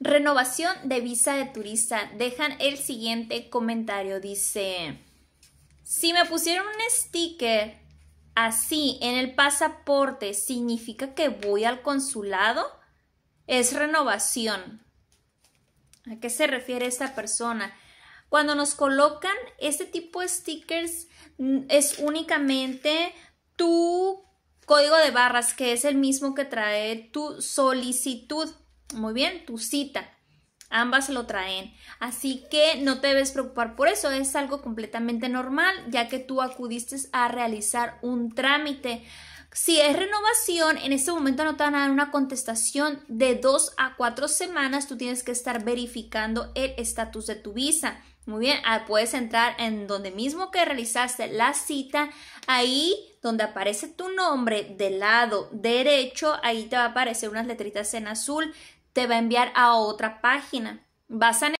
Renovación de visa de turista. Dejan el siguiente comentario. Dice, si me pusieron un sticker así en el pasaporte, ¿significa que voy al consulado? Es renovación. ¿A qué se refiere esta persona? Cuando nos colocan este tipo de stickers mm, es únicamente tu código de barras, que es el mismo que trae tu solicitud. Muy bien, tu cita. Ambas lo traen. Así que no te debes preocupar por eso, es algo completamente normal, ya que tú acudiste a realizar un trámite. Si es renovación, en este momento no te van a dar una contestación de dos a cuatro semanas. Tú tienes que estar verificando el estatus de tu visa. Muy bien, ah, puedes entrar en donde mismo que realizaste la cita, ahí donde aparece tu nombre del lado derecho, ahí te va a aparecer unas letritas en azul te va a enviar a otra página. Vas a